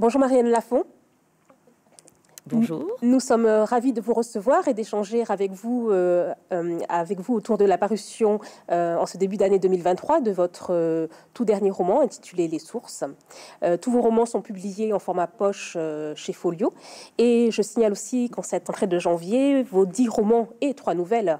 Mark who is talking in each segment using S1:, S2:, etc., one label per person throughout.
S1: Bonjour Marianne Lafont. Bonjour. Nous sommes euh, ravis de vous recevoir et d'échanger avec vous, euh, euh, avec vous autour de la parution en ce début d'année 2023 de votre tout dernier roman intitulé Les Sources. tous vos romans sont publiés en format poche chez Folio. Et je signale aussi qu'en cette entrée de janvier, vos dix romans et trois nouvelles,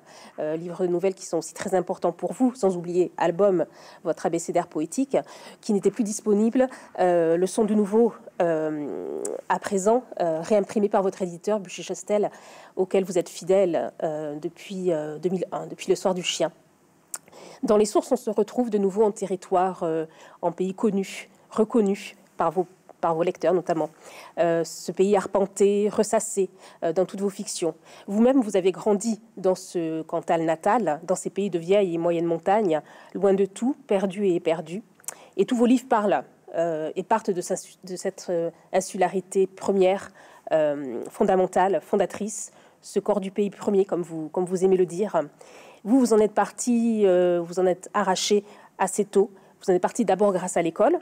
S1: livres de nouvelles qui sont aussi très importants pour vous, sans oublier album, votre abécédaire poétique, qui n'était plus disponible, le sont de nouveau à présent réimprimés par votre votre éditeur, buchet chastel auquel vous êtes fidèle euh, depuis 2001, euh, depuis le soir du chien. Dans les sources, on se retrouve de nouveau en territoire, euh, en pays connu, reconnu par vos, par vos lecteurs notamment. ce pays arpenté, ressassé dans toutes vos fictions. Vous-même, vous avez grandi dans ce Cantal natal, dans ces pays de vieille et moyenne montagne, loin de tout, perdu et éperdu. Et tous vos livres parlent et partent de, de cette insularité première euh, fondamentale, fondatrice, ce corps du pays premier, comme vous, comme vous aimez le dire. Vous, vous en êtes parti, euh, vous en êtes arraché assez tôt. Vous en êtes parti d'abord grâce à l'école,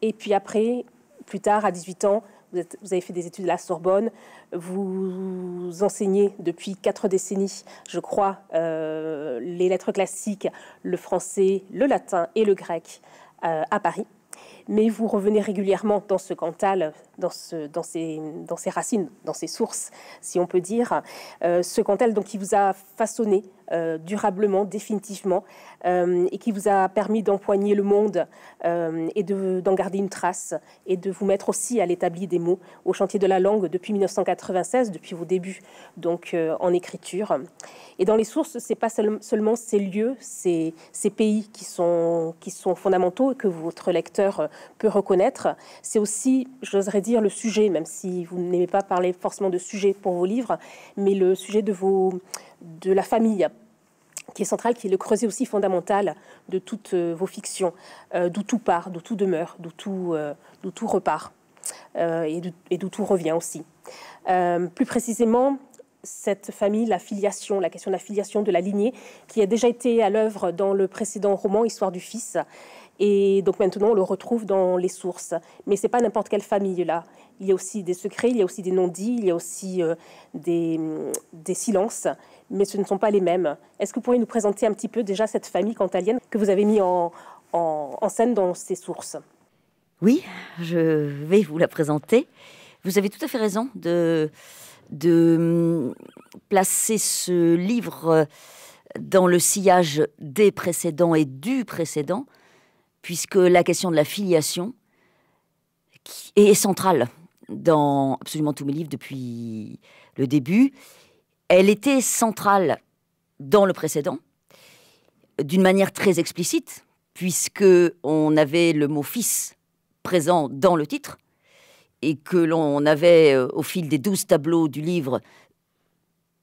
S1: et puis après, plus tard, à 18 ans, vous, avez fait des études à la Sorbonne, vous enseignez depuis quatre décennies, je crois, euh, les lettres classiques, le français, le latin et le grec à Paris mais vous revenez régulièrement dans ce Cantal, dans, ce, ses, dans racines, dans ses sources, si on peut dire. Euh, ce Cantal donc, qui vous a façonné euh, durablement, définitivement, euh, et qui vous a permis d'empoigner le monde et d'en garder une trace, et de vous mettre aussi à l'établi des mots au chantier de la langue depuis 1996, depuis vos débuts donc en écriture. Et dans les sources, c'est pas seulement ces lieux, ces, ces pays qui sont, qui sont fondamentaux et que votre lecteur peut reconnaître. C'est aussi, j'oserais dire, le sujet, même si vous n'aimez pas parler forcément de sujet pour vos livres, mais le sujet de, vos, de la famille qui est central, qui est le creuset aussi fondamental de toutes euh, vos fictions, euh, d'où tout part, d'où tout demeure, d'où tout, euh, tout repart et d'où tout revient aussi. plus précisément, cette famille, la filiation, la question de la filiation de la lignée, qui a déjà été à l'œuvre dans le précédent roman Histoire du Fils, et donc maintenant, on le retrouve dans les sources. Mais ce n'est pas n'importe quelle famille là. Il y a aussi des secrets, il y a aussi des non-dits, il y a aussi euh, mm, des, silences, mais ce ne sont pas les mêmes. Est-ce que vous pourriez nous présenter un petit peu déjà cette famille cantalienne que vous avez mis en, scène dans ces sources
S2: Oui, je vais vous la présenter. Vous avez tout à fait raison de, de mm, placer ce livre euh, dans le sillage des précédents et du précédent puisque la question de la filiation est centrale dans absolument tous mes livres depuis le début. Elle était centrale dans le précédent, d'une manière très explicite, puisque on avait le mot fils présent dans le titre, et que l'on avait, euh, au fil des douze tableaux du livre,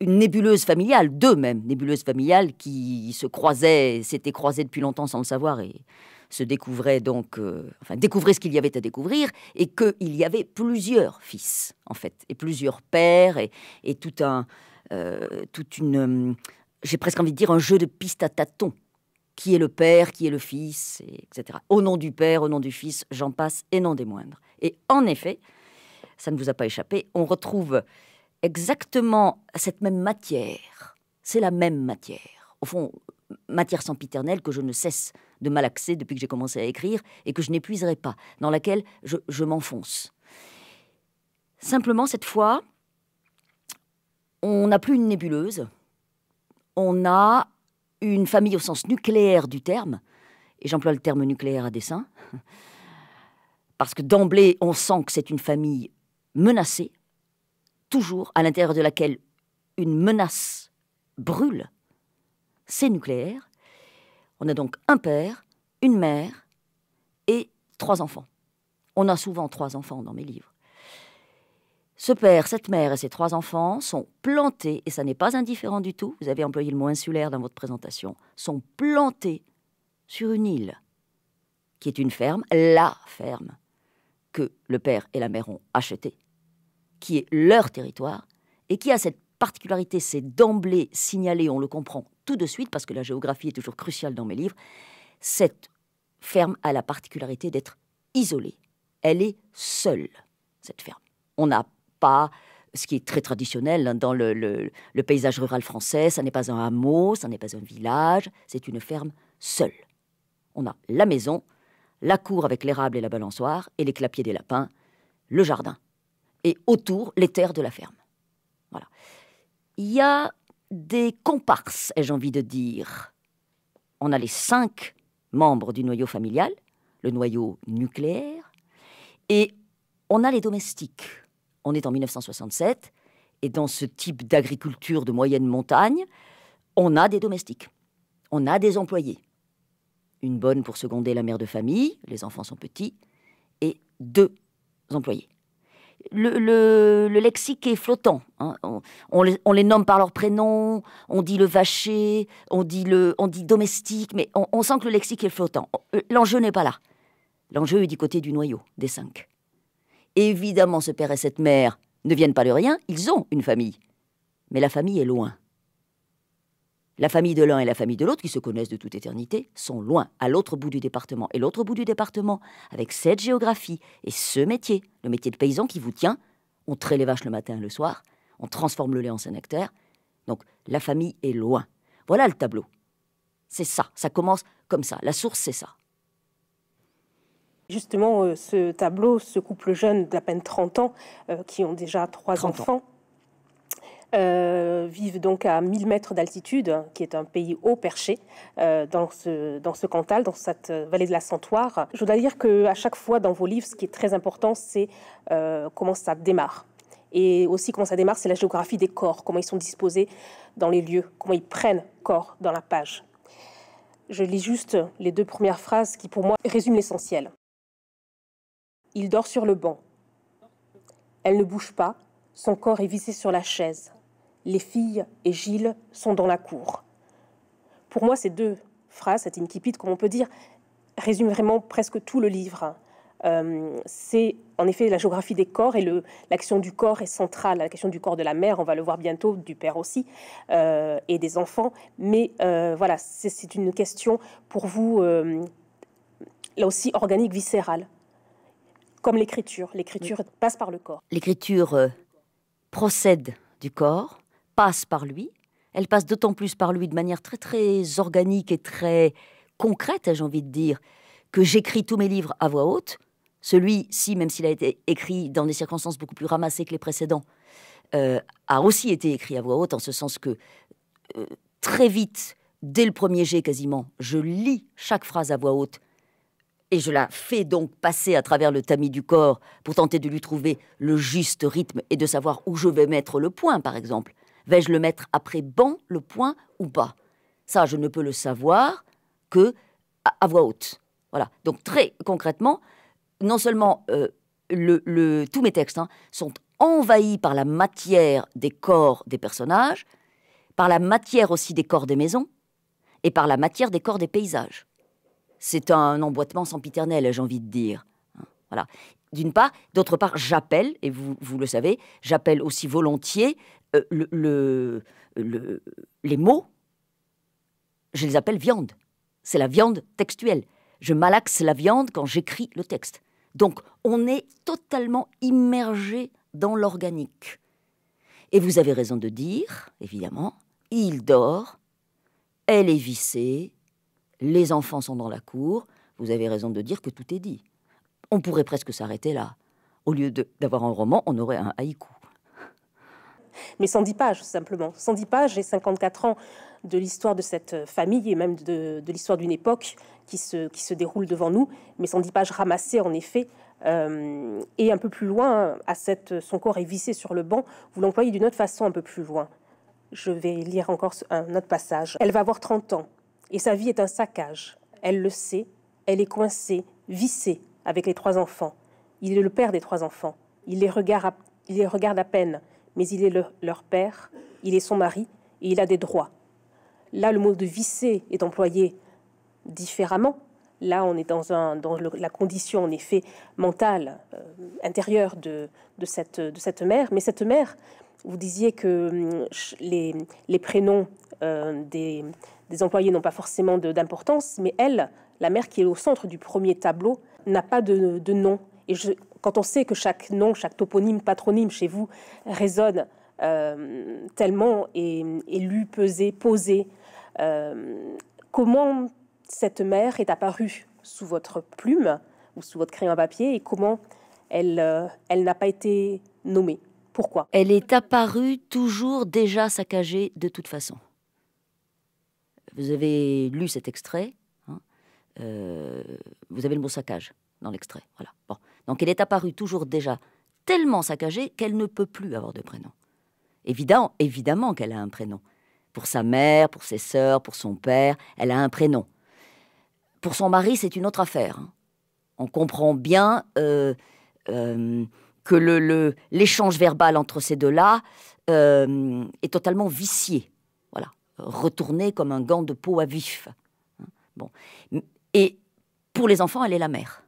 S2: une nébuleuse familiale, deux même, nébuleuses familiales qui se croisaient, s'étaient croisées depuis longtemps sans le savoir, et se découvrait donc, euh, enfin, découvrait ce qu'il y avait à découvrir, et qu'il y avait plusieurs fils, en fait, et plusieurs pères, et, tout un, euh, toute une, euh, j'ai presque envie de dire, un jeu de piste à tâtons. Qui est le père, qui est le fils, etc. Au nom du père, au nom du fils, j'en passe et non des moindres. Et en effet, ça ne vous a pas échappé, on retrouve exactement cette même matière. C'est la même matière. Au fond, matière sempiternelle que je ne cesse de malaxer depuis que j'ai commencé à écrire et que je n'épuiserai pas, dans laquelle je, je m'enfonce. Simplement, cette fois, on n'a plus une nébuleuse, on a une famille au sens nucléaire du terme, et j'emploie le terme nucléaire à dessein, parce que d'emblée, on sent que c'est une famille menacée, toujours à l'intérieur de laquelle une menace brûle, c'est nucléaire, on a donc un père, une mère et trois enfants. On a souvent trois enfants dans mes livres. Ce père, cette mère et ses trois enfants sont plantés, et ça n'est pas indifférent du tout, vous avez employé le mot insulaire dans votre présentation, sont plantés sur une île qui est une ferme, la ferme que le père et la mère ont achetée, qui est leur territoire, et qui a cette particularité, c'est d'emblée signalé, on le comprend tout de suite, parce que la géographie est toujours cruciale dans mes livres, cette ferme a la particularité d'être isolée. Elle est seule, cette ferme. On n'a pas ce qui est très traditionnel hein, dans le, paysage rural français, ça n'est pas un hameau, ça n'est pas un village, c'est une ferme seule. On a la maison, la cour avec l'érable et la balançoire, et les clapiers des lapins, le jardin, et autour les terres de la ferme. Voilà. Il y a des comparses, ai-je envie de dire. On a les cinq membres du noyau familial, le noyau nucléaire, et on a les domestiques. On est en 1967, et dans ce type d'agriculture de moyenne montagne, on a des domestiques, on a des employés. Une bonne pour seconder la mère de famille, les enfants sont petits, et deux employés le, lexique est flottant. Hein. On, les, nomme par leur prénom, on dit le vacher, on dit, le, on dit domestique, mais on, on sent que le lexique est flottant. Euh, l'enjeu n'est pas là. L'enjeu est du côté du noyau, des cinq. Évidemment, ce père et cette mère ne viennent pas de rien, ils ont une famille. Mais la famille est loin. La famille de l'un et la famille de l'autre, qui se connaissent de toute éternité, sont loin, à l'autre bout du département. Et l'autre bout du département, avec cette géographie et ce métier, le métier de paysan qui vous tient, on traite les vaches le matin et le soir, on transforme le lait en saint Donc la famille est loin. Voilà le tableau. C'est ça, ça commence comme ça. La source, c'est ça. Justement, euh, ce tableau, ce
S1: couple jeune d'à peine 30 ans, euh, qui ont déjà trois enfants, euh, vivent donc à 1000 mètres d'altitude, qui est un pays haut perché euh, dans, ce, Cantal, dans cette euh, vallée de la Santoire. Je voudrais dire qu'à chaque fois dans vos livres, ce qui est très important, c'est comment ça démarre. Et aussi comment ça démarre, c'est la géographie des corps, comment ils sont disposés dans les lieux, comment ils prennent corps dans la page. Je lis juste les deux premières phrases qui, pour moi, résument l'essentiel. Il dort sur le banc. Elle ne bouge pas, son corps est visé sur la chaise les filles et Gilles sont dans la cour. Pour moi, ces deux phrases, cette incipit, comme on peut dire, résument vraiment presque tout le livre. Euh, c'est en effet la géographie des corps et l'action du corps est centrale, la question du corps de la mère, on va le voir bientôt, du père aussi, euh, et des enfants. Mais euh, voilà, c'est une question pour vous, là aussi, organique, viscérale, comme l'écriture. L'écriture passe par le corps.
S2: L'écriture procède du corps, passe par lui. Elle passe d'autant plus par lui de manière très très organique et très concrète, j'ai envie de dire, que j'écris tous mes livres à voix haute. Celui-ci, même s'il a été écrit dans des circonstances beaucoup plus ramassées que les précédents, euh, a aussi été écrit à voix haute, en ce sens que euh, très vite, dès le premier jet quasiment, je lis chaque phrase à voix haute et je la fais donc passer à travers le tamis du corps pour tenter de lui trouver le juste rythme et de savoir où je vais mettre le point, par exemple. Vais-je le mettre après bon le point ou pas Ça, je ne peux le savoir que à, voix haute. Voilà. Donc très concrètement, non seulement euh, le, tous mes textes hein, sont envahis par la matière des corps des personnages, par la matière aussi des corps des maisons et par la matière des corps des paysages. C'est un emboîtement sempiternel, j'ai envie de dire. Hein. Voilà. D'une part, d'autre part, j'appelle, et vous, vous le savez, j'appelle aussi volontiers euh, le, les mots, je les appelle viande. C'est la viande textuelle. Je malaxe la viande quand j'écris le texte. Donc on est totalement immergé dans l'organique. Et vous avez raison de dire, évidemment, il dort, elle est vissée, les enfants sont dans la cour, vous avez raison de dire que tout est dit. On pourrait presque s'arrêter là. Au lieu d'avoir un roman, on aurait un haïku mais 110 pages
S1: simplement. 110 pages et 54 ans de l'histoire de cette famille et même de, l'histoire d'une époque qui se, déroule devant nous, mais 110 pages ramassées en effet. Euh, et un peu plus loin, à cette, son corps est vissé sur le banc, vous l'employez d'une autre façon un peu plus loin. Je vais lire encore un autre passage. Elle va avoir 30 ans et sa vie est un saccage. Elle le sait, elle est coincée, vissée avec les trois enfants. Il est le père des trois enfants. Il il les regarde à peine mais il est leur père, il est son mari et il a des droits. Là, le mot de visser est employé différemment. Là, on est dans, la condition, en effet, mentale, euh, intérieure de, cette, mère. Mais cette mère, vous disiez que hum, les, prénoms euh, des, employés n'ont pas forcément d'importance, mais elle, la mère qui est au centre du premier tableau, n'a pas de, de nom. Et je, quand on sait que chaque nom, chaque toponyme, patronyme chez vous résonne euh, tellement et, est lu, pesé, posé, euh, comment cette mère est apparue sous votre plume ou sous votre crayon à papier et comment
S2: elle, euh, elle n'a pas été nommée Pourquoi Elle est apparue toujours déjà saccagée de toute façon. Vous avez lu cet extrait, hein, vous avez le mot saccage dans l'extrait. Voilà. Bon. Donc elle est apparue toujours déjà tellement saccagée qu'elle ne peut plus avoir de prénom. Évidemment, évidemment qu'elle a un prénom. Pour sa mère, pour ses sœurs, pour son père, elle a un prénom. Pour son mari, c'est une autre affaire. Hein. On comprend bien euh, euh, que l'échange verbal entre ces deux-là euh, est totalement vicié. Voilà, retourné comme un gant de peau à vif. Hein. Bon. Et pour les enfants, elle est la mère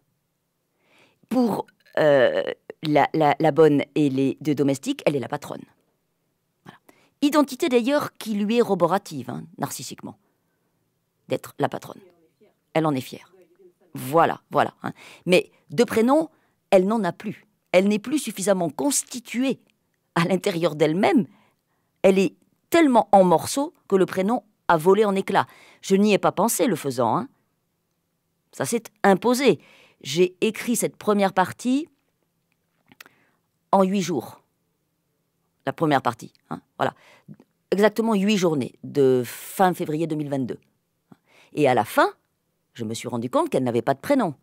S2: pour euh, la, bonne et les deux domestiques, elle est la patronne. Identité d'ailleurs qui lui est roborative, hein, narcissiquement, d'être la patronne. Elle en est fière. Voilà, voilà. Hein. Mais de prénom, elle n'en a plus. Elle n'est plus suffisamment constituée à l'intérieur d'elle-même. Elle est tellement en morceaux que le prénom a volé en éclats. Je n'y ai pas pensé le faisant. Hein. Ça s'est imposé j'ai écrit cette première partie en huit jours. La première partie, hein, voilà. Exactement huit journées, de fin février 2022. Et à la fin, je me suis rendu compte qu'elle n'avait pas de prénom.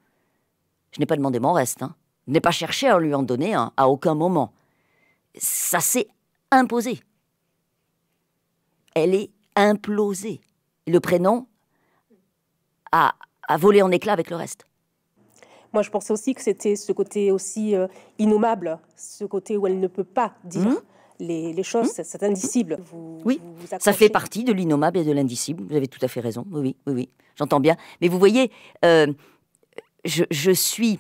S2: Je n'ai pas demandé mon reste. Hein. Je n'ai pas cherché à lui en donner à aucun moment. Ça s'est imposé. Elle est implosée. Le prénom a, a volé en éclat avec le reste. Moi, je pensais aussi que c'était ce côté aussi
S1: euh, innommable, ce côté où elle ne peut pas dire. Hmm les, choses, cet hmm c'est indicible.
S2: oui, ça fait partie de l'innommable et de l'indicible. Vous avez tout à fait raison. Oui, oui, oui, j'entends bien. Mais vous voyez, euh, je, suis,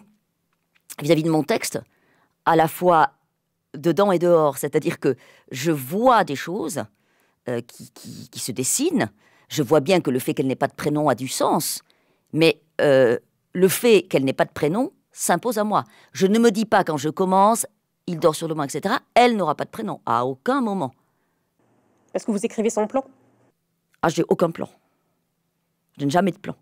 S2: vis-à-vis de mon texte, à la fois dedans et dehors. C'est-à-dire que je vois des choses euh, qui, se dessinent. Je vois bien que le fait qu'elle n'ait pas de prénom a du sens. Mais le fait qu'elle n'ait pas de prénom s'impose à moi. Je ne me dis pas quand je commence, il dort sur le banc, etc. Elle n'aura pas de prénom, à aucun moment. Est-ce que vous écrivez sans plan Ah, j'ai aucun plan. Je n'ai jamais de plan.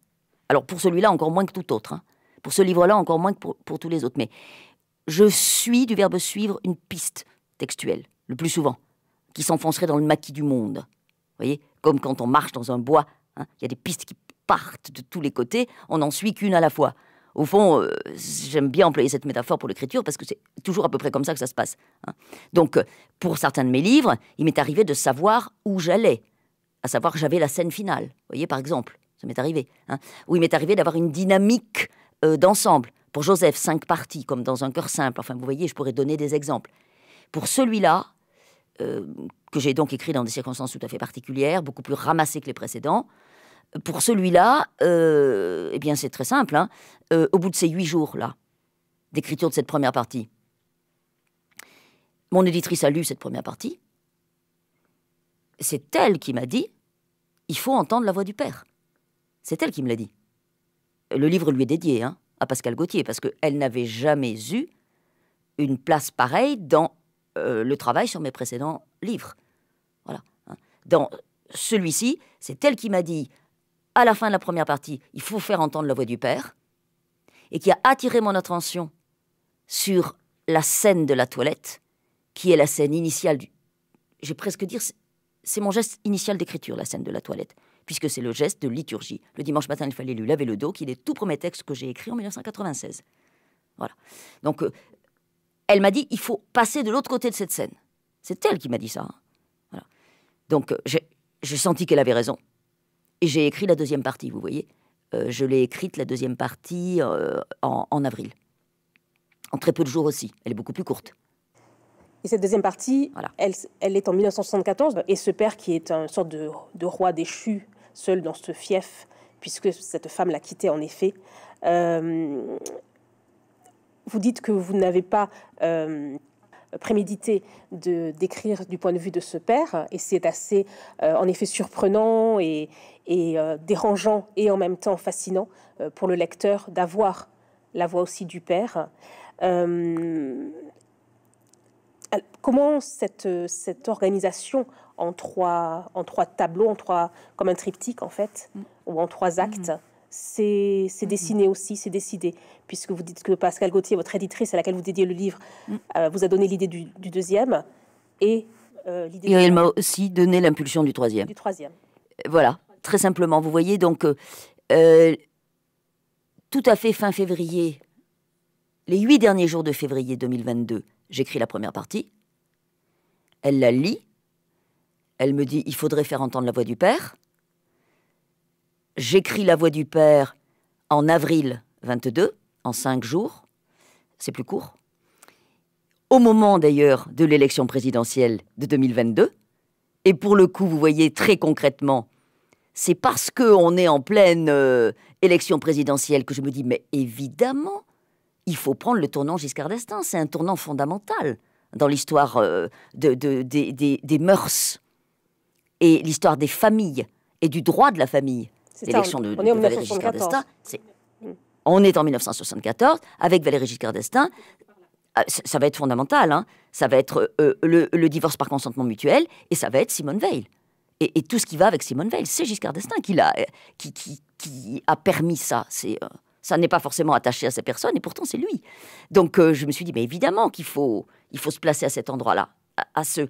S2: Alors pour celui-là, encore moins que tout autre. Hein. Pour ce livre-là, encore moins que pour, tous les autres. Mais je suis, du verbe suivre, une piste textuelle, le plus souvent, qui s'enfoncerait dans le maquis du monde. Vous voyez Comme quand on marche dans un bois, hein. il y a des pistes qui, partent de tous les côtés, on n'en suit qu'une à la fois. Au fond, euh, j'aime bien employer cette métaphore pour l'écriture parce que c'est toujours à peu près comme ça que ça se passe. Hein. Donc, euh, pour certains de mes livres, il m'est arrivé de savoir où j'allais, à savoir j'avais la scène finale. Vous voyez, par exemple, ça m'est arrivé. Hein, Ou il m'est arrivé d'avoir une dynamique euh, d'ensemble. Pour Joseph, cinq parties, comme dans Un cœur simple. Enfin, vous voyez, je pourrais donner des exemples. Pour celui-là, que j'ai donc écrit dans des circonstances tout à fait particulières, beaucoup plus ramassées que les précédents, pour celui-là, euh, eh bien, c'est très simple. Hein. Euh, au bout de ces huit jours-là, d'écriture de cette première partie, mon éditrice a lu cette première partie. C'est elle qui m'a dit il faut entendre la voix du père. C'est elle qui me l'a dit. Le livre lui est dédié, hein, à Pascal Gauthier, parce qu'elle n'avait jamais eu une place pareille dans euh, le travail sur mes précédents livres. Voilà. Hein. Dans celui-ci, c'est elle qui m'a dit à la fin de la première partie, il faut faire entendre la voix du père, et qui a attiré mon attention sur la scène de la toilette, qui est la scène initiale du... J'ai presque dire, c'est mon geste initial d'écriture, la scène de la toilette, puisque c'est le geste de liturgie. Le dimanche matin, il fallait lui laver le dos, qui est le tout premier texte que j'ai écrit en 1996. Voilà. Donc, euh, elle m'a dit, il faut passer de l'autre côté de cette scène. C'est elle qui m'a dit ça. Hein. Donc, euh, j'ai senti qu'elle avait raison. Et j'ai écrit la deuxième partie, vous voyez. Euh, je l'ai écrite, la deuxième partie, euh, en, avril. En très peu de jours aussi. Elle est beaucoup plus courte.
S1: Et cette deuxième partie, elle, est en 1974. Et ce père qui est une sorte de, roi déchu, seul dans ce fief, puisque cette femme l'a quitté en effet. Euh, vous dites que vous n'avez pas prémédité de d'écrire du point de vue de ce père, et c'est assez euh, en effet surprenant et, euh, dérangeant et en même temps fascinant euh, pour le lecteur d'avoir la voix aussi du père. comment cette, cette organisation en trois, en trois tableaux, en trois, comme un triptyque en fait, mm. ou en trois actes, mm c'est dessiné aussi, c'est décidé. Puisque vous dites que Pascal Gauthier, votre éditrice à laquelle vous dédiez le
S2: livre, mm. euh, vous a donné l'idée du, deuxième. Et
S1: euh, elle m'a
S2: aussi donné l'impulsion du troisième. Du troisième. Euh, voilà, très simplement. Vous voyez, donc, tout à fait fin février, les huit derniers jours de février 2022, j'écris la première partie. Elle la lit. Elle me dit il faudrait faire entendre la voix du père. J'écris La Voix du Père en avril 22, en cinq jours. C'est plus court. Au moment d'ailleurs de l'élection présidentielle de 2022. Et pour le coup, vous voyez très concrètement, c'est parce qu'on est en pleine euh, élection présidentielle que je me dis, mais évidemment, il faut prendre le tournant Giscard d'Estaing. C'est un tournant fondamental dans l'histoire euh, des, des mœurs et l'histoire des familles et du droit de la famille l'élection de, Giscard d'Estaing. Mm. On est en 1974 avec Valéry Giscard d'Estaing. Ah, ça, va être fondamental. Hein. Ça va être euh, euh, le, divorce par consentement mutuel et ça va être Simone Veil. Et, tout ce qui va avec Simone Veil, c'est Giscard d'Estaing qui, euh, a, permis ça. ça n'est pas forcément attaché à ces personne. et pourtant c'est lui. Donc je me suis dit, mais évidemment qu'il faut, il faut se placer à cet endroit-là, à, ce,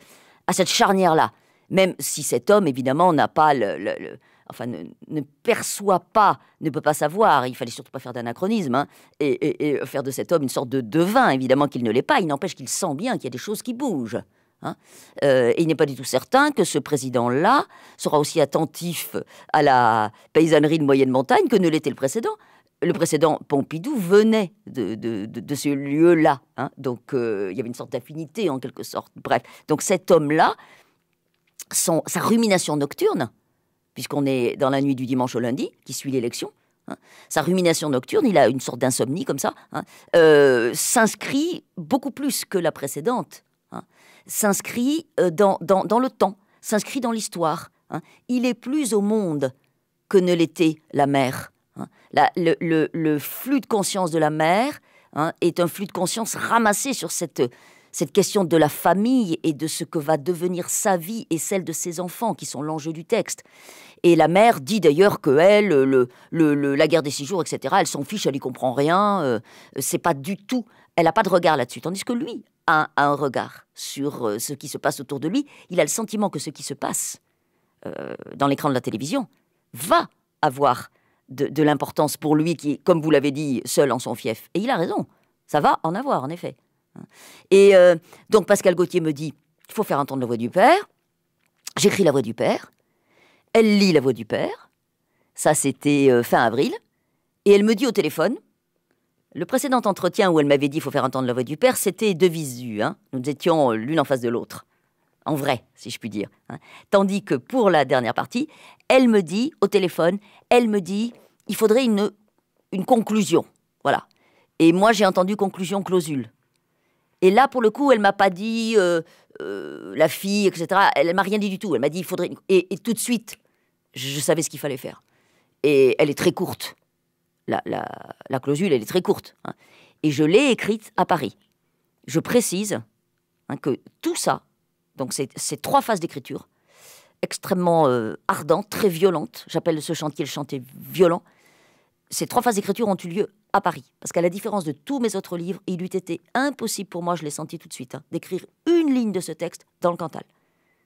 S2: cette charnière-là, même si cet homme, évidemment, n'a pas le enfin, ne, perçoit pas, ne peut pas savoir, il fallait surtout pas faire d'anachronisme, hein. et, faire de cet homme une sorte de devin, évidemment qu'il ne l'est pas, il n'empêche qu'il sent bien qu'il y a des choses qui bougent. Hein. Euh, et il n'est pas du tout certain que ce président-là sera aussi attentif à la paysannerie de moyenne montagne que ne l'était le précédent le précédent Pompidou venait de, ce lieu-là. Hein. Donc euh, il y avait une sorte d'affinité en quelque sorte. Bref, donc cet homme-là, sa rumination nocturne, puisqu'on est dans la nuit du dimanche au lundi, qui suit l'élection, hein. sa rumination nocturne, il a une sorte d'insomnie comme ça, hein. euh, s'inscrit beaucoup plus que la précédente, hein. s'inscrit euh, dans, dans, le temps, s'inscrit dans l'histoire. Il est plus au monde que ne l'était la mère. le, le, flux de conscience de la mère est un flux de conscience ramassé sur cette cette question de la famille et de ce que va devenir sa vie et celle de ses enfants, qui sont l'enjeu du texte. Et la mère dit d'ailleurs que elle, le, la guerre des six jours, etc., elle s'en fiche, elle n'y comprend rien, euh, c'est pas du tout, elle n'a pas de regard là-dessus. Tandis que lui a, un regard sur euh, ce qui se passe autour de lui, il a le sentiment que ce qui se passe euh, dans l'écran de la télévision va avoir de, de l'importance pour lui qui est, comme vous l'avez dit, seul en son fief. Et il a raison, ça va en avoir en effet. Et euh, donc Pascal Gauthier me dit, il faut faire entendre la voix du père. J'écris la voix du père. Elle lit la voix du père. Ça, c'était euh, fin avril. Et elle me dit au téléphone, le précédent entretien où elle m'avait dit, il faut faire entendre la voix du père, c'était de visu. Hein. Nous étions l'une en face de l'autre. En vrai, si je puis dire. Hein. Tandis que pour la dernière partie, elle me dit, au téléphone, elle me dit, il faudrait une, une conclusion. Voilà. Et moi, j'ai entendu conclusion clausule. Et là, pour le coup, elle m'a pas dit euh, euh, la fille, etc. Elle m'a rien dit du tout. Elle m'a dit il faudrait. Et, tout de suite, je, savais ce qu'il fallait faire. Et elle est très courte. La, clausule, elle est très courte. Hein. Et je l'ai écrite à Paris. Je précise hein, que tout ça, donc ces trois phases d'écriture, extrêmement euh, ardentes, très violentes, j'appelle ce chantier le chantier violent, ces trois phases d'écriture ont eu lieu à Paris. Parce qu'à la différence de tous mes autres livres, il eût été impossible pour moi, je l'ai senti tout de suite, hein, d'écrire une ligne de ce texte dans le Cantal.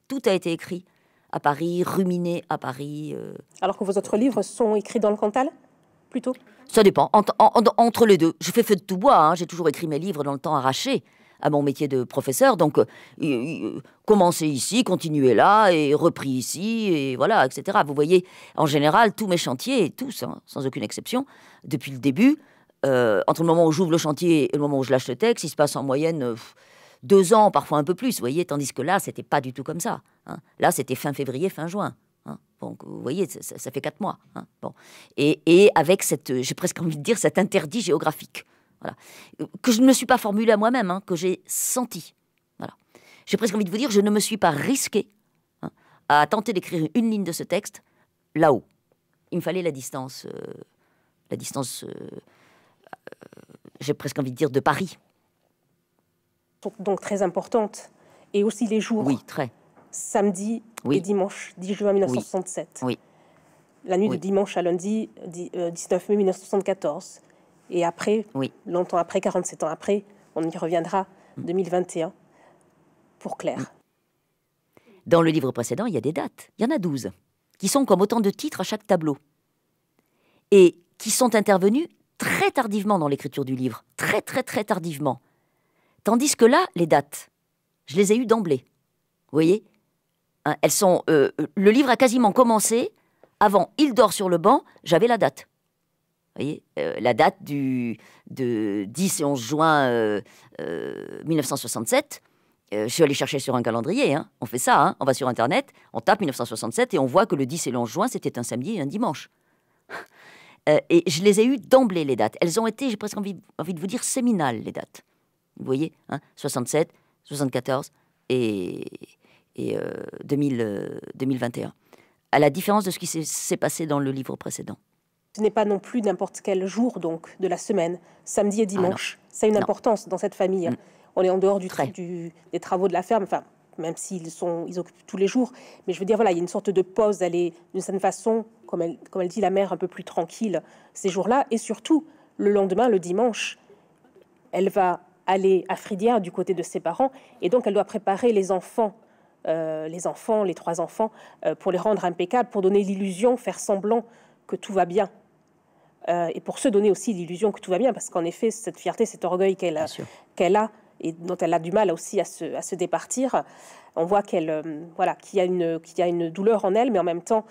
S2: Tout a été écrit à Paris, ruminé à Paris. Euh.
S1: Alors que vos autres livres sont écrits dans le Cantal
S2: plutôt Ça dépend. Entre, les deux, je fais feu de tout bois. Hein. J'ai toujours écrit mes livres dans le temps arraché à mon métier de professeur. Donc, commencé euh, commencer ici, continuer là, et repris ici, et voilà, etc. Vous voyez, en général, tous mes chantiers, tous, hein, sans aucune exception, depuis le début, euh, entre le moment où j'ouvre le chantier et le moment où je lâche le texte, il se passe en moyenne euh, deux ans, parfois un peu plus, vous voyez, tandis que là, c'était pas du tout comme ça. Hein. Là, c'était fin février, fin juin. Hein. Donc, vous voyez, ça, fait quatre mois. Hein. Bon. Et, avec cette, euh, j'ai presque envie de dire, cet interdit géographique, que je ne me suis pas formulé à moi-même, que j'ai senti. Voilà. J'ai presque envie de vous dire, je ne me suis pas risqué à tenter d'écrire une ligne de ce texte là-haut. Il me fallait la distance, la distance euh, j'ai presque envie de dire de Paris.
S1: donc très importante Et aussi les jours. Oui, très. Samedi oui. et dimanche, 10 juin 1967. Oui. La nuit de dimanche à lundi, 19 euh, mai 1974. Et après, oui. longtemps après, 47 ans après, on y reviendra,
S2: 2021, mm. pour Claire. Mm. Dans le livre précédent, il y a des dates. Il y en a 12, qui sont comme autant de titres à chaque tableau. Et qui sont intervenus très tardivement dans l'écriture du livre, très très très tardivement. Tandis que là, les dates, je les ai eues d'emblée. Vous voyez hein, Elles sont. Euh, euh, le livre a quasiment commencé avant Il dort sur le banc, j'avais la date. Vous voyez euh, La date du de 10 et 11 juin 1967. je suis allé chercher sur un calendrier, hein. on fait ça, hein. on va sur Internet, on tape 1967 et on voit que le 10 et 11 juin, c'était un samedi et un dimanche. Euh, et je les ai eues d'emblée, les dates. Elles ont été, j'ai presque envie, envie, de vous dire, séminales, les dates. Vous voyez, 67, hein, 74 et, 2021. Euh, euh, à la différence de ce qui s'est passé dans le livre précédent.
S1: Ce n'est pas non plus n'importe quel jour donc de la semaine, samedi et ah, dimanche. Ça a une importance dans cette famille. Mm. On est en dehors du, du, des travaux de la ferme, enfin, même s'ils sont, ils occupent tous les jours. Mais je veux dire, voilà, il y a une sorte de pause. Elle d'une certaine façon comme elle, comme dit, la mère un peu plus tranquille ces jours-là. Et surtout, le lendemain, le dimanche, elle va aller à Fridière du côté de ses parents. Et donc, elle doit préparer les enfants, euh, les enfants, les trois enfants, euh, pour les rendre impeccables, pour donner l'illusion, faire semblant que tout va bien. Euh, et pour se donner aussi l'illusion que tout va bien, parce qu'en effet, cette fierté, cet orgueil qu'elle a, qu'elle a et dont elle a du mal aussi à se, départir, on voit qu'elle, voilà, qu'il y a une douleur en elle, mais en même temps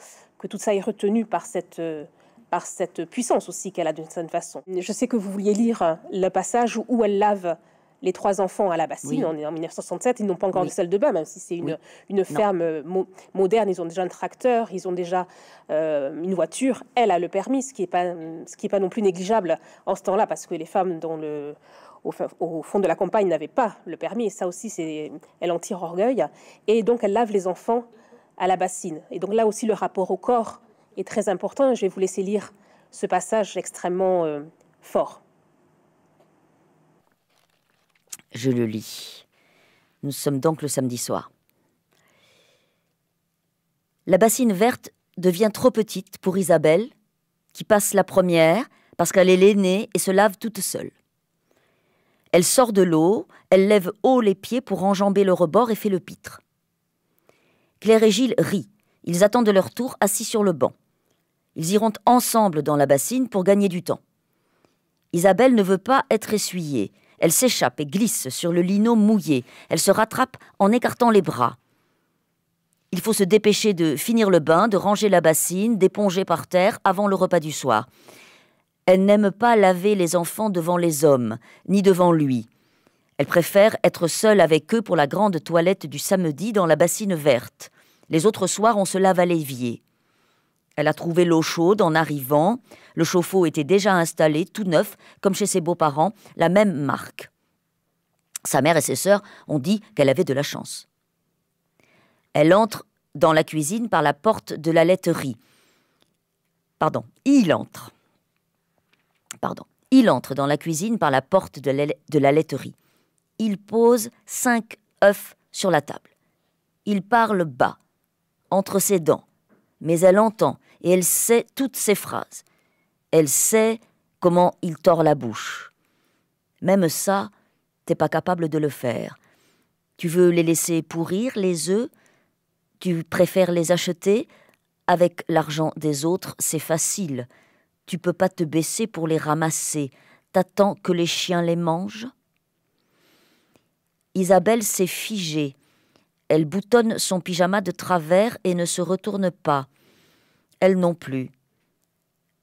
S1: que tout ça est retenu par cette, euh, par cette puissance aussi qu'elle a d'une certaine façon. Je sais que vous vouliez lire le passage où elle lave les trois enfants à la bassine, on est en 1967, ils n'ont pas encore de salle de bain, même si c'est une, une ferme euh, moderne, ils ont déjà un tracteur, ils ont déjà euh, une voiture, elle a le permis, ce qui n'est pas, ce qui est pas non plus négligeable en ce temps-là, parce que les femmes dans le, au, au fond de la campagne n'avaient pas le permis, et ça aussi, elle en tire orgueil, et donc elle lave les enfants à la bassine. Et donc là aussi, le rapport au corps est très important. Je vais vous laisser lire ce passage extrêmement euh, fort.
S2: Je le lis. Nous sommes donc le samedi soir. La bassine verte devient trop petite pour Isabelle, qui passe la première parce qu'elle est l'aînée et se lave toute seule. Elle sort de l'eau, elle lève haut les pieds pour enjamber le rebord et fait le pitre. Claire et Gilles rient. Ils attendent leur tour assis sur le banc. Ils iront ensemble dans la bassine pour gagner du temps. Isabelle ne veut pas être essuyée. Elle s'échappe et glisse sur le lino mouillé. Elle se rattrape en écartant les bras. Il faut se dépêcher de finir le bain, de ranger la bassine, d'éponger par terre avant le repas du soir. Elle n'aime pas laver les enfants devant les hommes, ni devant lui. Elle préfère être seule avec eux pour la grande toilette du samedi dans la bassine verte. Les autres soirs, on se lave à l'évier. Elle a trouvé l'eau chaude en arrivant. Le chauffe-eau était déjà installé, tout neuf, comme chez ses beaux-parents, la même marque. Sa mère et ses sœurs ont dit qu'elle avait de la chance. Elle entre dans la cuisine par la porte de la laiterie. Pardon, il entre. Pardon, il entre dans la cuisine par la porte de la, laiterie. Il pose cinq œufs sur la table. Il parle bas entre ses dents, mais elle entend et elle sait toutes ses phrases. Elle sait comment il tord la bouche. Même ça, t'es pas capable de le faire. Tu veux les laisser pourrir, les œufs Tu préfères les acheter Avec l'argent des autres, c'est facile. Tu peux pas te baisser pour les ramasser. T'attends que les chiens les mangent Isabelle s'est figée elle boutonne son pyjama de travers et ne se retourne pas. Elle non plus.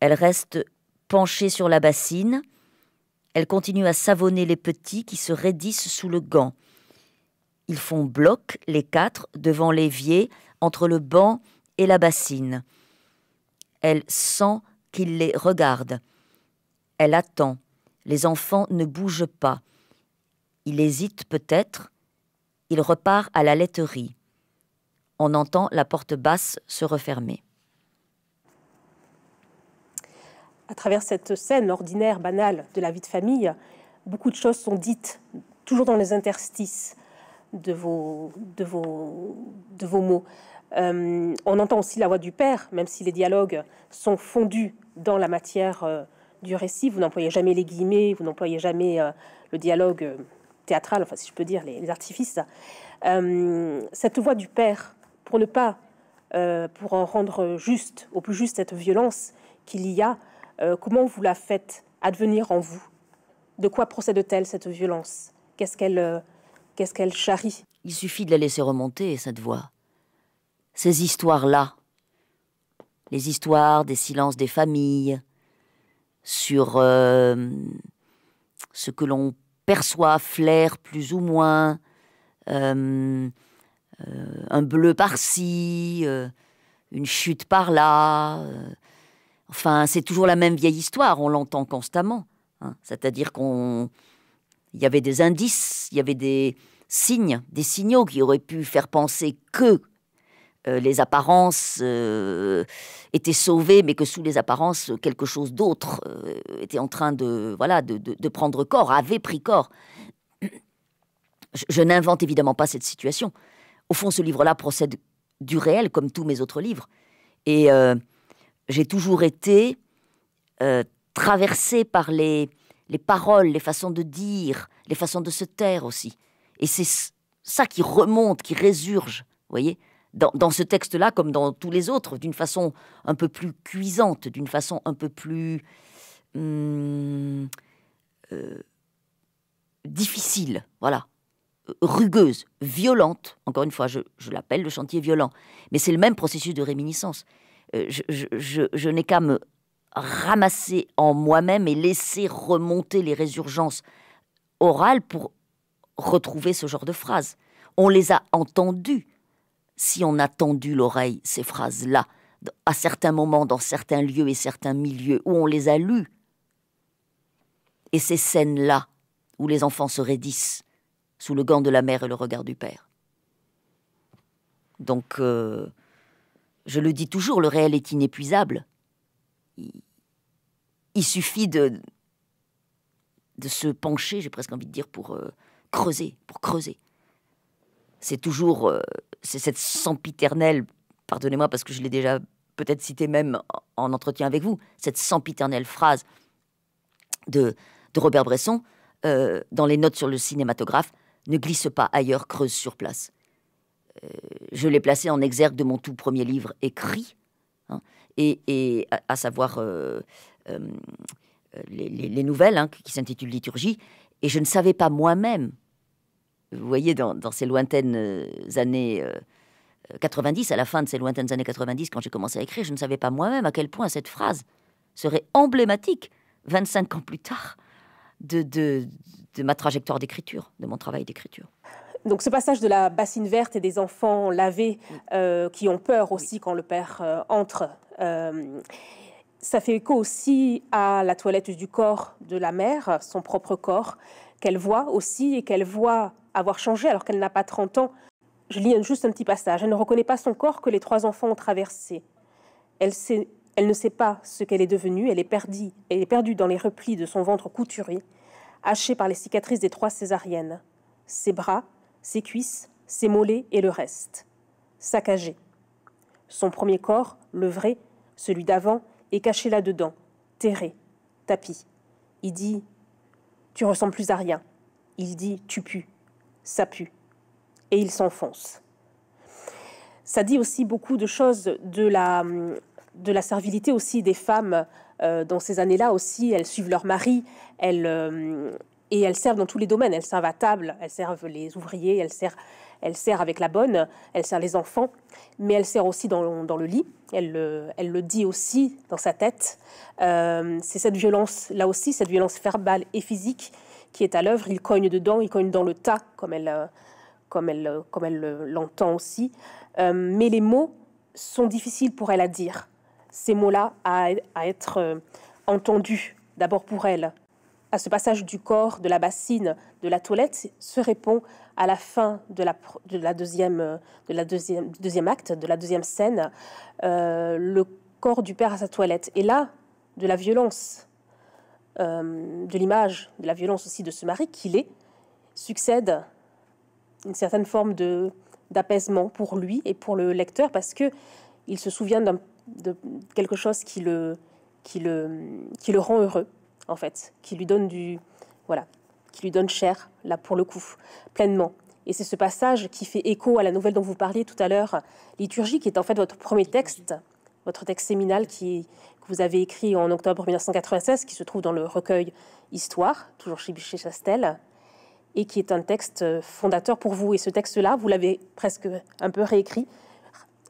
S2: Elle reste penchée sur la bassine. Elle continue à savonner les petits qui se raidissent sous le gant. Ils font bloc, les quatre, devant l'évier, entre le banc et la bassine. Elle sent qu'il les regarde. Elle attend. Les enfants ne bougent pas. Il hésite peut-être. Il repart à la laiterie. On entend la porte basse se refermer. À travers
S1: cette scène ordinaire, banale de la vie de famille, beaucoup de choses sont dites, toujours dans les interstices de vos, de vos, de vos mots. Euh, on entend aussi la voix du père, même si les dialogues sont fondus dans la matière euh, du récit. Vous n'employez jamais les guillemets, vous n'employez jamais euh, le dialogue théâtral, enfin si je peux dire, les, artifices, euh, cette voix du père, pour ne pas, euh, pour en rendre juste, au plus juste cette violence qu'il y a, euh, comment vous la faites advenir en vous De quoi procède-t-elle cette violence Qu'est-ce qu'elle
S2: qu'est-ce qu'elle charrie Il suffit de la laisser remonter, cette voix. Ces histoires-là, les histoires des silences des familles, sur ce que l'on perçoit, flair plus ou moins, euh, euh, un bleu par-ci, euh, une chute par-là. enfin, c'est toujours la même vieille histoire, on l'entend constamment. Hein. C'est-à-dire qu'on... y avait des indices, il y avait des signes, des signaux qui auraient pu faire penser que euh, les apparences euh, étaient sauvées, mais que sous les apparences, quelque chose d'autre euh, était en train de, voilà, de, prendre corps, avait pris corps. Je, n'invente évidemment pas cette situation. Au fond, ce livre-là procède du réel, comme tous mes autres livres. Et j'ai toujours été traversée par les, les paroles, les façons de dire, les façons de se taire aussi. Et c'est ça qui remonte, qui résurge, vous voyez dans, ce texte-là, comme dans tous les autres, d'une façon un peu plus cuisante, d'une façon un peu plus hum, euh, difficile, voilà, rugueuse, violente. Encore une fois, je, l'appelle le chantier violent, mais c'est le même processus de réminiscence. Euh, je, je n'ai qu'à me ramasser en moi-même et laisser remonter les résurgences orales pour retrouver ce genre de phrases. On les a entendues, si on a tendu l'oreille ces phrases-là, à certains moments, dans certains lieux et certains milieux, où on les a lues, et ces scènes-là, où les enfants se raidissent sous le gant de la mère et le regard du père. Donc, euh, je le dis toujours, le réel est inépuisable. Il, suffit de, de se pencher, j'ai presque envie de dire, pour euh, creuser, pour creuser. C'est toujours euh, c'est cette sempiternelle, pardonnez-moi parce que je l'ai déjà peut-être cité même en entretien avec vous, cette sempiternelle phrase de, Robert Bresson euh, dans les notes sur le cinématographe ne glisse pas ailleurs, creuse sur place. Euh, je l'ai placé en exergue de mon tout premier livre écrit, hein, et, à, savoir euh, les, nouvelles hein, qui s'intitulent Liturgie, et je ne savais pas moi-même vous voyez, dans, ces lointaines euh, années 90, euh, euh, à la fin de ces lointaines années 90, quand j'ai commencé à écrire, je ne savais pas moi-même à quel point cette phrase serait emblématique, 25 ans plus tard, de, ma trajectoire d'écriture, de mon travail d'écriture.
S1: Donc ce passage de la bassine verte et des enfants lavés qui ont peur aussi quand le père entre. ça fait écho aussi à la toilette du corps de la mère, son propre corps, qu'elle voit aussi et qu'elle voit avoir changé alors qu'elle n'a pas 30 ans. Je lis juste un petit passage. Elle ne reconnaît pas son corps que les trois enfants ont traversé. Elle, ne sait pas ce qu'elle est devenue. Elle est, perdue, elle est perdue dans les replis de son ventre couturé, haché par les cicatrices des trois césariennes. Ses bras, ses cuisses, ses mollets et le reste. Saccagé. Son premier corps, le vrai, celui d'avant, est caché là-dedans, terré, tapis. Il dit Tu ressembles plus à rien. Il dit Tu pues ça pue. Et il s'enfonce. Ça dit aussi beaucoup de choses de la, de la servilité aussi des femmes euh, dans ces années-là aussi. Elles suivent leur mari, elles, euh, et elles servent dans tous les domaines. Elles servent à table, elles servent les ouvriers, elles servent, elles servent avec la bonne, elles servent les enfants, mais elles servent aussi dans, dans le lit. Elle, elle, le dit aussi dans sa tête. Euh, c'est cette violence, là aussi, cette violence verbale et physique qui est à l'œuvre. Il cogne dedans, il cogne dans le tas, comme elle, euh, comme elle, euh, comme elle euh, l'entend aussi. mais les mots sont difficiles pour elle à dire. Ces mots-là à, être entendus, d'abord pour elle. À ce passage du corps, de la bassine, de la toilette, se répond à la fin de la, de la deuxième, de la deuxième, deuxième acte, de la deuxième scène, le corps du père à sa toilette. Et là, de la violence, euh, de l'image, de la violence aussi de ce mari qu'il est, succède une certaine forme de d'apaisement pour lui et pour le lecteur parce que il se souvient de quelque chose qui le qui le qui le rend heureux en fait, qui lui donne du voilà, qui lui donne cher là pour le coup pleinement. Et c'est ce passage qui fait écho à la nouvelle dont vous parliez tout à l'heure, liturgie, qui est en fait votre premier texte votre texte séminal qui, que vous avez écrit en octobre 1996, qui se trouve dans le recueil Histoire, toujours chez Bichet Chastel, et qui est un texte euh, fondateur pour vous. Et ce texte-là, vous l'avez presque un peu réécrit,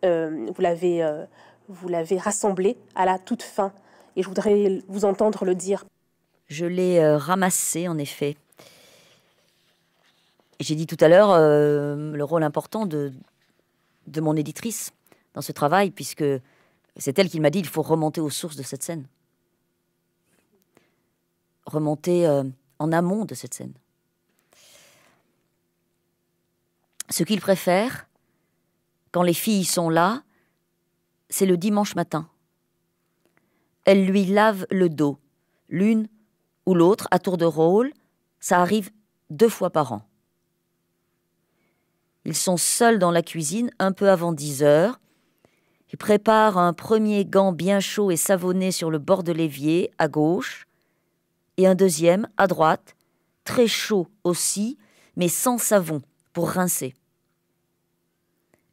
S1: euh, vous l'avez euh, vous l'avez rassemblé à la toute fin. Et je voudrais vous entendre le
S2: dire. Je l'ai ramassé, en effet. J'ai dit tout à l'heure le rôle important de, de mon éditrice dans ce travail, puisque c'est elle qui m'a dit qu'il faut remonter aux sources de cette scène. Remonter euh, en amont de cette scène. Ce qu'il préfère, quand les filles sont là, c'est le dimanche matin. Elles lui lavent le dos, l'une ou l'autre, à tour de rôle. Ça arrive deux fois par an. Ils sont seuls dans la cuisine un peu avant 10 heures. Il prépare un premier gant bien chaud et savonné sur le bord de l'évier, à gauche, et un deuxième, à droite, très chaud aussi, mais sans savon, pour rincer.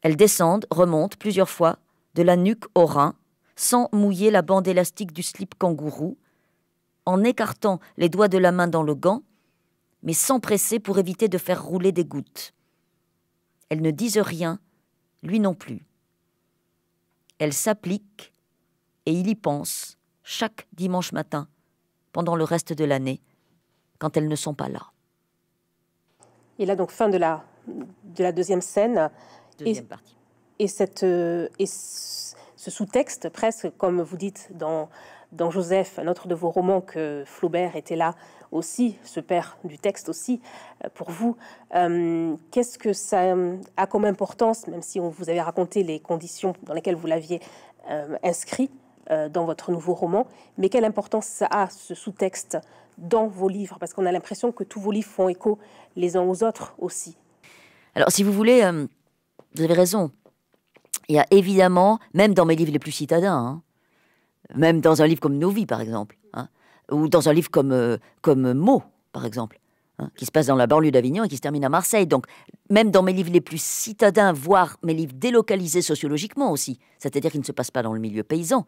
S2: Elles descendent, remontent plusieurs fois, de la nuque au rein, sans mouiller la bande élastique du slip kangourou, en écartant les doigts de la main dans le gant, mais sans presser pour éviter de faire rouler des gouttes. Elles ne disent rien, lui non plus elle s'applique et il y pense chaque dimanche matin pendant le reste de l'année quand elles ne sont pas là.
S1: Et là donc fin de la, de la deuxième scène. Deuxième et, partie. Et, cette, euh, et, ce sous-texte, presque comme vous dites dans, dans Joseph, un autre de vos romans, que Flaubert était là aussi, ce père du texte aussi, euh, pour vous. Euh, qu'est-ce que ça euh, a comme importance, même si on vous avait raconté les conditions dans lesquelles vous l'aviez inscrit dans votre nouveau roman, mais quelle importance ça a, ce sous-texte, dans vos livres Parce qu'on a l'impression que tous vos livres font écho les uns aux autres
S2: aussi. Alors, si vous voulez, vous avez raison il y a évidemment, même dans mes livres les plus citadins, hein, même dans un livre comme Nos vies, par exemple, hein, ou dans un livre comme, euh, comme Mots, par exemple, hein, qui se passe dans la banlieue d'Avignon et qui se termine à Marseille. Donc, même dans mes livres les plus citadins, voire mes livres délocalisés sociologiquement aussi, c'est-à-dire qui ne se passent pas dans le milieu paysan,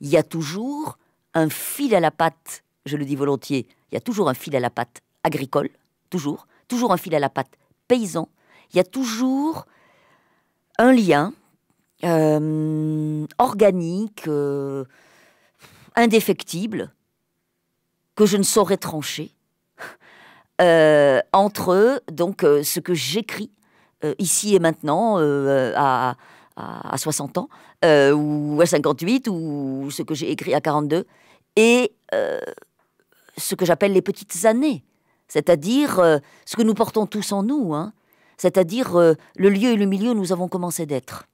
S2: il y a toujours un fil à la patte, je le dis volontiers, il y a toujours un fil à la patte agricole, toujours, toujours un fil à la patte paysan, il y a toujours un lien euh, organique, euh, indéfectible, que je ne saurais trancher, euh, entre donc ce que j'écris ici et maintenant à, à, 60 ans, ou à 58, ou ce que j'ai écrit à 42, et ce que j'appelle les petites années, c'est-à-dire ce que nous portons tous en nous, hein, c'est-à-dire le lieu et le milieu où nous avons commencé d'être.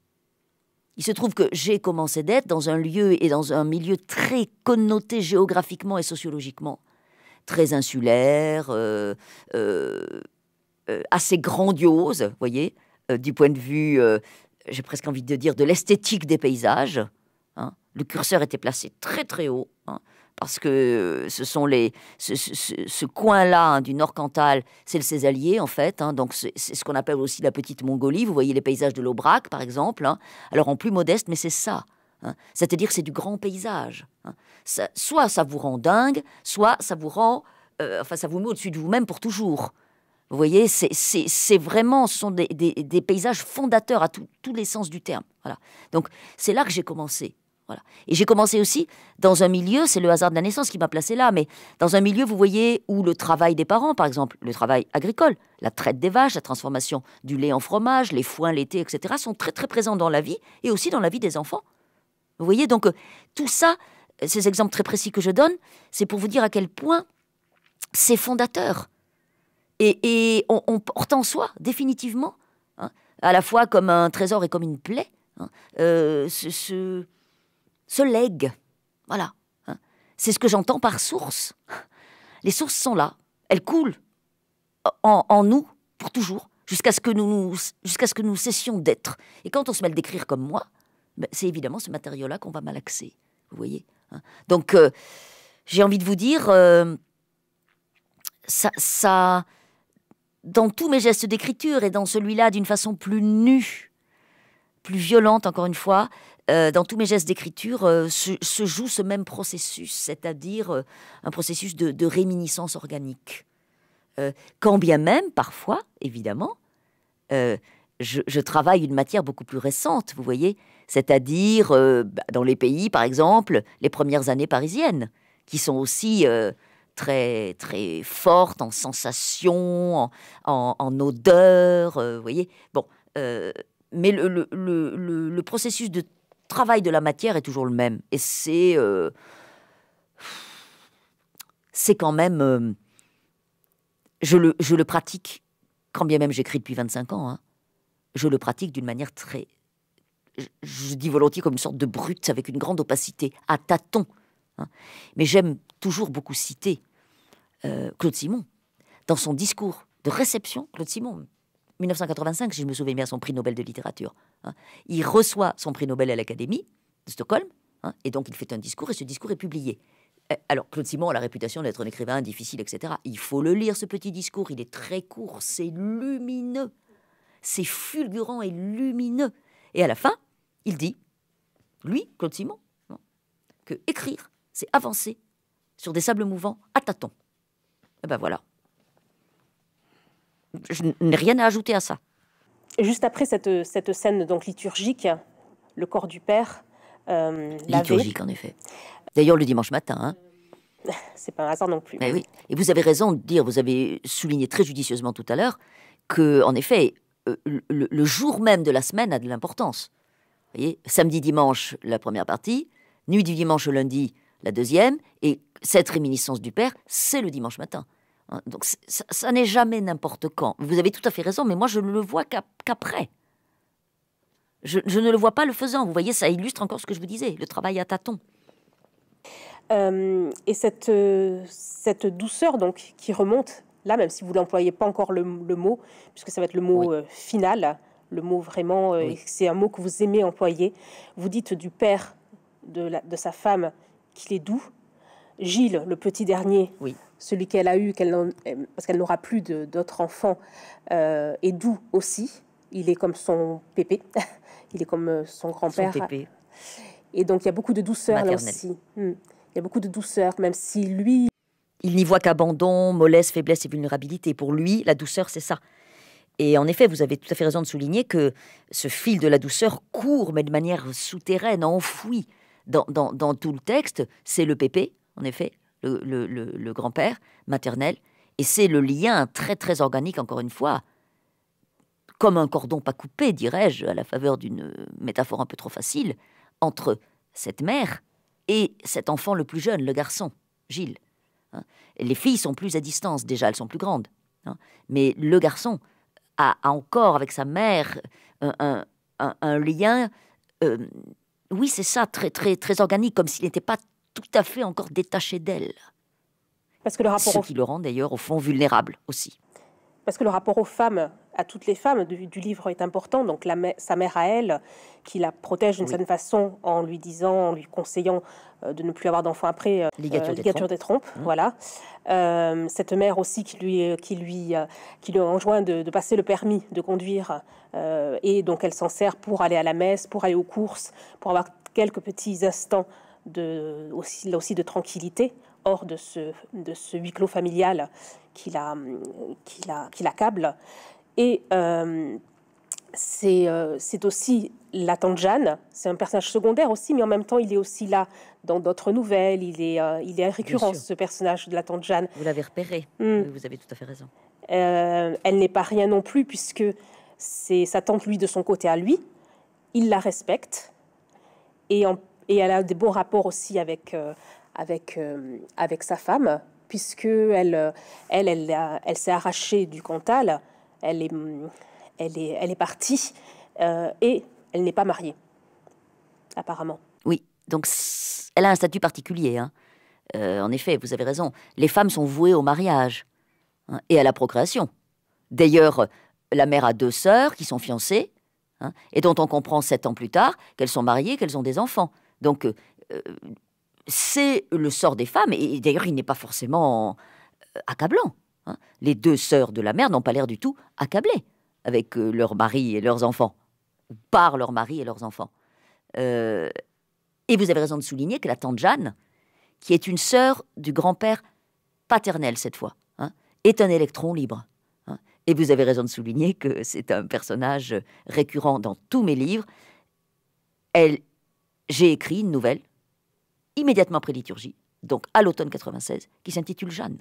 S2: Il se trouve que j'ai commencé d'être dans un lieu et dans un milieu très connoté géographiquement et sociologiquement, très insulaire, euh, euh, euh, assez grandiose, vous voyez, du point de vue, j'ai presque envie de dire, de l'esthétique des paysages. Hein. Le curseur était placé très très haut. Hein parce que euh, ce sont les, ce, coin-là hein, du Nord-Cantal, c'est le Césalier en fait, hein. donc c'est ce qu'on appelle aussi la petite Mongolie. Vous voyez les paysages de l'Aubrac par exemple, hein. alors en plus modeste, mais c'est ça. C'est-à-dire que c'est du grand paysage. soit ça vous rend dingue, soit ça vous rend, euh, enfin ça vous met au-dessus de vous-même pour toujours. Vous voyez, c'est vraiment, ce sont des, des, paysages fondateurs à tous les sens du terme. Voilà. Donc c'est là que j'ai commencé. Voilà. Et j'ai commencé aussi dans un milieu, c'est le hasard de la naissance qui m'a placé là, mais dans un milieu, vous voyez, où le travail des parents, par exemple, le travail agricole, la traite des vaches, la transformation du lait en fromage, les foins l'été, etc., sont très très présents dans la vie et aussi dans la vie des enfants. Vous voyez, donc euh, tout ça, euh, ces exemples très précis que je donne, c'est pour vous dire à quel point c'est fondateur. Et, on, porte en soi, définitivement, hein, à la fois comme un trésor et comme une plaie, hein. euh, ce se lègue. Voilà. Hein. C'est ce que j'entends par source. Les sources sont là, elles coulent en, en nous pour toujours, jusqu'à ce que nous, jusqu'à ce que nous cessions d'être. Et quand on se met à d'écrire comme moi, ben c'est évidemment ce matériau-là qu'on va malaxer. Vous voyez. Hein. Donc euh, j'ai envie de vous dire, euh, ça, ça, dans tous mes gestes d'écriture et dans celui-là d'une façon plus nue, plus violente encore une fois, euh, dans tous mes gestes d'écriture, euh, se, joue ce même processus, c'est-à-dire euh, un processus de, réminiscence organique. quand bien même, parfois, évidemment, je, travaille une matière beaucoup plus récente, vous voyez, c'est-à-dire bah, dans les pays, par exemple, les premières années parisiennes, qui sont aussi très très fortes en sensations, en, en, vous odeur, voyez. Bon, mais le, processus de travail de la matière est toujours le même. Et c'est. Euh, c'est quand même. Euh, je, le, je le pratique, quand bien même j'écris depuis 25 ans, hein, je le pratique d'une manière très. Je, dis volontiers comme une sorte de brute avec une grande opacité, à tâtons. Hein. Mais j'aime toujours beaucoup citer euh, Claude Simon dans son discours de réception, Claude Simon, 1985, si je me souviens bien, son prix Nobel de littérature. Hein. Il reçoit son prix Nobel à l'Académie de Stockholm, hein, et donc il fait un discours, et ce discours est publié. Euh, alors, Claude Simon a la réputation d'être un écrivain difficile, etc. Il faut le lire, ce petit discours. Il est très court, c'est lumineux. C'est fulgurant et lumineux. Et à la fin, il dit, lui, Claude Simon, hein, que écrire, c'est avancer sur des sables mouvants à tâtons. Et eh ben voilà. Je n'ai rien à ajouter à ça
S1: juste après cette, scène donc liturgique, le corps du Père. Euh, liturgique en
S2: effet. D'ailleurs le dimanche matin. Hein.
S1: C'est pas un hasard non plus. Eh
S2: et vous avez raison de dire, vous avez souligné très judicieusement tout à l'heure que, en effet, euh, le, jour même de la semaine a de l'importance. voyez, samedi, dimanche, la première partie, nuit du dimanche au lundi, la deuxième, et cette réminiscence du Père, c'est le dimanche matin. Hein, donc ça, n'est jamais n'importe quand. Vous avez tout à fait raison, mais moi je ne le vois qu'après. je, ne le vois pas le faisant. Vous voyez, ça illustre encore ce que je vous disais, le travail à tâtons. Euh, et
S1: euh, cette, douceur donc qui remonte là, même si vous n'employez pas encore le, mot, puisque ça va être le mot euh, final, le mot vraiment, c'est un mot que vous aimez employer. Vous dites du père de, de sa femme qu'il est doux. Gilles, le petit dernier, oui celui qu'elle a eu, euh, parce qu'elle n'aura plus d'autres enfants, euh, est doux aussi. Il est comme son pépé, il est comme euh, son grand-père.
S2: Et donc il y a beaucoup de douceur là aussi. Hmm. Il y a beaucoup de douceur, même si lui... Il n'y voit qu'abandon, mollesse, faiblesse et vulnérabilité. Pour lui, la douceur, c'est ça. Et en effet, vous avez tout à fait raison de souligner que ce fil de la douceur court, mais de manière souterraine, enfouie dans tout le texte. C'est le pépé, en effet, le, grand-père maternel. Et c'est le lien très très organique, encore une fois, comme un cordon pas coupé, dirais-je, à la faveur d'une métaphore un peu trop facile, entre cette mère et cet enfant le plus jeune, le garçon, Gilles. Hein. Les filles sont plus à distance, déjà, elles sont plus grandes. Hein. Mais le garçon a, encore avec sa mère un, lien, euh, oui, c'est ça, très, très, très organique, comme s'il n'était pas tout à fait encore détaché d'elle. Parce que le rapport Ce qui le rend d'ailleurs au fond vulnérable aussi. Parce que le rapport aux femmes,
S1: à toutes les femmes du, livre est important. Donc la, sa mère à elle, qui la protège d'une certaine façon en lui disant, en lui conseillant euh, de ne plus avoir d'enfants après euh, ligature, euh, des trompes. Mmh. Voilà. cette mère aussi qui lui, qui lui, qui enjoint de, de, passer le permis de conduire. et donc elle s'en sert pour aller à la messe, pour aller aux courses, pour avoir quelques petits instants de, aussi, là aussi de tranquillité hors de ce, de ce huis clos familial qui l'accable. Et euh, euh, c'est aussi la tante Jeanne, c'est un personnage secondaire aussi, mais en même temps, il est aussi là dans d'autres nouvelles. Il est, euh, il est récurrent, ce personnage de la tante Jeanne. Vous l'avez repéré, hmm. vous avez tout à fait raison. Euh, elle n'est pas rien non plus, puisque c'est sa tante, lui, de son côté à lui. Il la respecte. Et en et elle a des beaux rapports aussi avec, euh, avec, euh, avec sa femme, puisque elle, euh, elle, elle, s'est arrachée du Cantal, elle est, mm, elle est, elle est partie et elle n'est pas mariée, apparemment.
S2: Oui, donc elle a un statut particulier. Hein. en effet, vous avez raison. Les femmes sont vouées au mariage hein, et à la procréation. D'ailleurs, la mère a deux sœurs qui sont fiancées hein, et dont on comprend sept ans plus tard qu'elles sont mariées, qu'elles ont des enfants. Donc, euh, c'est le sort des femmes, et d'ailleurs, il n'est pas forcément euh, accablant. Hein. Les deux sœurs de la mère n'ont pas l'air du tout accablées avec euh, leur mari et leurs enfants, par leur mari et leurs enfants. et vous avez raison de souligner que la tante Jeanne, qui est une sœur du grand-père paternel cette fois, hein, est un électron libre. Hein. Et vous avez raison de souligner que c'est un personnage récurrent dans tous mes livres. Elle j'ai écrit une nouvelle, immédiatement après Liturgie, donc à l'automne 96, qui s'intitule Jeanne.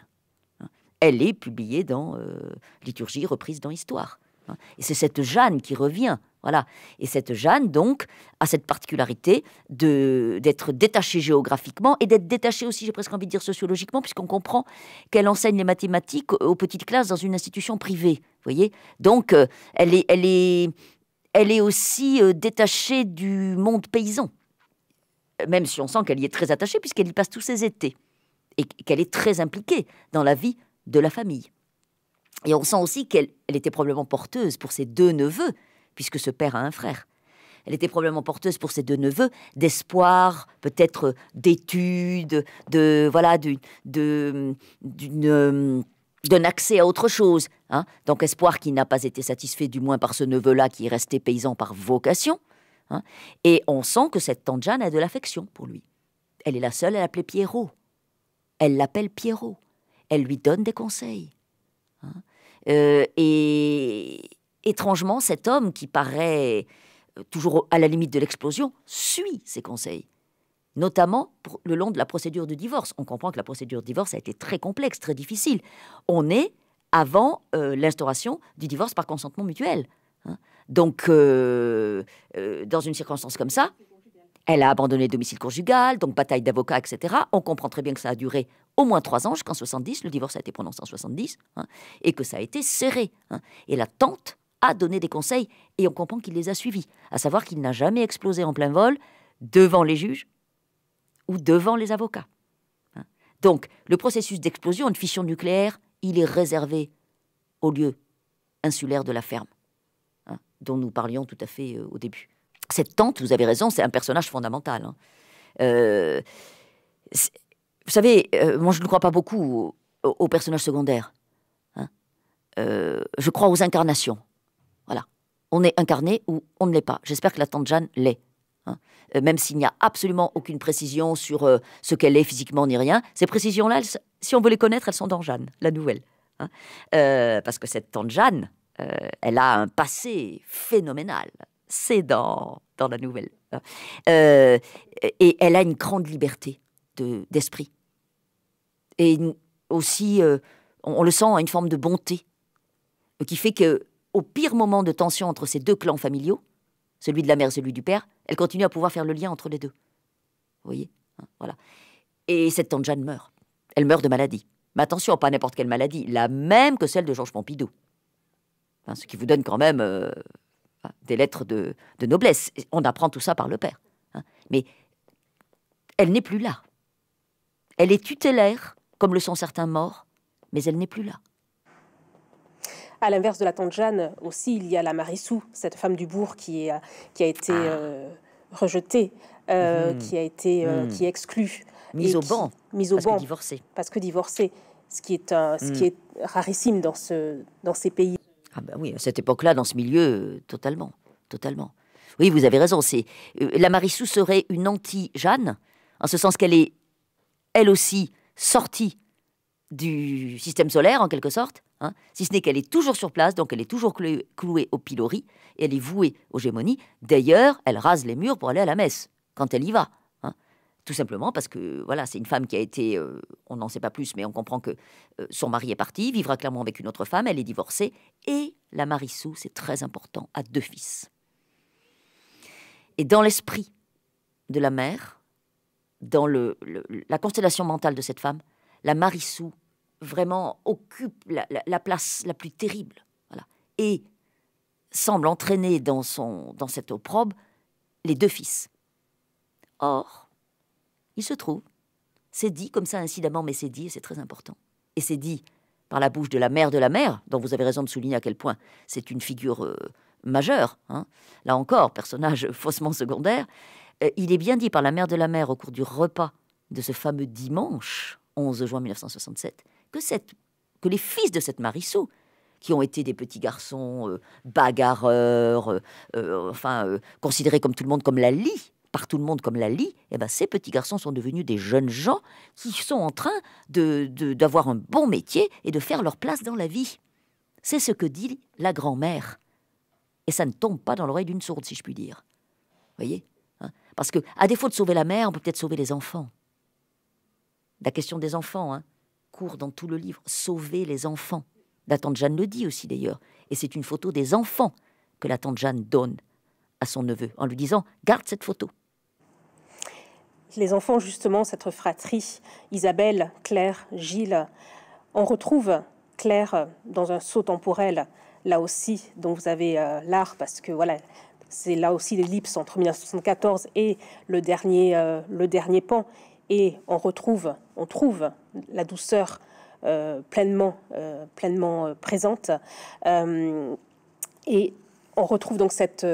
S2: Hein. Elle est publiée dans euh, Liturgie, reprise dans Histoire. Hein. Et c'est cette Jeanne qui revient. Voilà. Et cette Jeanne, donc, a cette particularité d'être détachée géographiquement et d'être détachée aussi, j'ai presque envie de dire sociologiquement, puisqu'on comprend qu'elle enseigne les mathématiques aux petites classes dans une institution privée. voyez Donc, euh, elle, est, elle, est, elle est aussi euh, détachée du monde paysan même si on sent qu'elle y est très attachée, puisqu'elle y passe tous ses étés, et qu'elle est très impliquée dans la vie de la famille. Et on sent aussi qu'elle était probablement porteuse pour ses deux neveux, puisque ce père a un frère. Elle était probablement porteuse pour ses deux neveux d'espoir, peut-être d'études, de voilà, euh, d'un accès à autre chose. Hein. Donc espoir qui n'a pas été satisfait, du moins par ce neveu-là qui est resté paysan par vocation. Hein. Et on sent que cette tante Jeanne a de l'affection pour lui. Elle est la seule à l'appeler Pierrot. Elle l'appelle Pierrot. Elle lui donne des conseils. Hein. Euh, et étrangement, cet homme qui paraît euh, toujours à la limite de l'explosion suit ses conseils notamment le long de la procédure de divorce. On comprend que la procédure de divorce a été très complexe, très difficile. On est avant euh, l'instauration du divorce par consentement mutuel. Hein. Donc, euh, euh, dans une circonstance comme ça, elle a abandonné domicile conjugal, donc bataille d'avocats, etc. On comprend très bien que ça a duré au moins trois ans, jusqu'en 70. Le divorce a été prononcé en 70, hein, et que ça a été serré. Hein. Et la tante a donné des conseils, et on comprend qu'il les a suivis, à savoir qu'il n'a jamais explosé en plein vol devant les juges ou devant les avocats. Donc, le processus d'explosion, une fission nucléaire, il est réservé au lieu insulaire de la ferme dont nous parlions tout à fait euh, au début. Cette tante, vous avez raison, c'est un personnage fondamental. Hein. Euh, vous savez, euh, moi je ne crois pas beaucoup aux, personnages secondaires. Hein. je crois aux incarnations. Voilà. On est incarné ou on ne l'est pas. J'espère que la tante Jeanne l'est. Hein. Même s'il n'y a absolument aucune précision sur ce qu'elle est physiquement ni rien, ces précisions-là, si on veut les connaître, elles sont dans Jeanne, la nouvelle. parce que cette tante Jeanne, euh, elle a un passé phénoménal. C'est dans, la nouvelle. Hein. Euh, et elle a une grande liberté d'esprit. et aussi, euh, on, le sent, une forme de bonté qui fait que au pire moment de tension entre ces deux clans familiaux, celui de la mère et celui du père, elle continue à pouvoir faire le lien entre les deux. Vous voyez hein, Voilà. Et cette tante Jeanne meurt. Elle meurt de maladie. Mais attention, pas n'importe quelle maladie, la même que celle de Georges Pompidou ce qui vous donne quand même euh, des lettres de, noblesse. On apprend tout ça par le père. Hein. Mais elle n'est plus là. Elle est tutélaire, comme le sont certains morts, mais elle n'est plus là.
S1: À l'inverse de la tante Jeanne, aussi, il y a la Marissou, cette femme du bourg qui, a été rejetée, qui a été qui est exclue. Mise au banc. Mise au parce Que divorcée. Parce que divorcée. Ce qui est, mhm. rarissime dans, dans ces pays. Ah ben oui, à
S2: cette époque-là, dans ce milieu, euh, totalement, totalement. Oui, vous avez raison. C'est euh, la Marissou serait une anti-Jeanne, en ce sens qu'elle est, elle aussi, sortie du système solaire en quelque sorte, hein, si ce n'est qu'elle est toujours sur place, donc elle est toujours clouée, au pilori et elle est vouée aux gémonies. D'ailleurs, elle rase les murs pour aller à la messe quand elle y va. Tout simplement parce que voilà, c'est une femme qui a été, euh, on n'en sait pas plus, mais on comprend que euh, son mari est parti, vivra clairement avec une autre femme, elle est divorcée, et la Marissou, c'est très important, a deux fils. Et dans l'esprit de la mère, dans le, la constellation mentale de cette femme, la Marissou vraiment occupe la, place la plus terrible. Voilà. Et semble entraîner dans, son, dans cette opprobe les deux fils. Or, il se trouve. C'est dit comme ça incidemment, mais c'est dit et c'est très important. Et c'est dit par la bouche de la mère de la mère, dont vous avez raison de souligner à quel point c'est une figure euh, majeure, hein. là encore, personnage faussement secondaire. Euh, il est bien dit par la mère de la mère au cours du repas de ce fameux dimanche 11 juin 1967 que, que les fils de cette Marissou, qui ont été des petits garçons euh, bagarreurs, enfin considérés comme tout le monde comme la lie, par tout le monde comme la lit, eh ben, ces petits garçons sont devenus des jeunes gens qui sont en train d'avoir de, un bon métier et de faire leur place dans la vie. C'est ce que dit la grand-mère. Et ça ne tombe pas dans l'oreille d'une sourde, si je puis dire. Voyez hein? Parce que, à défaut de sauver la mère, on peut peut-être sauver les enfants. La question des enfants hein, court dans tout le livre. Sauver les enfants. La tante Jeanne le dit aussi d'ailleurs. Et c'est une photo des enfants que la tante Jeanne donne à son neveu en lui disant Garde cette photo
S1: les enfants, justement, cette fratrie, Isabelle, Claire, Gilles, on retrouve Claire dans un saut temporel, là aussi, dont vous avez euh, l'art, parce que voilà, c'est là aussi l'ellipse entre 1974 et le dernier, euh, le dernier pan. Et on retrouve, on trouve la douceur euh, pleinement, pleinement présente. et on retrouve donc cette,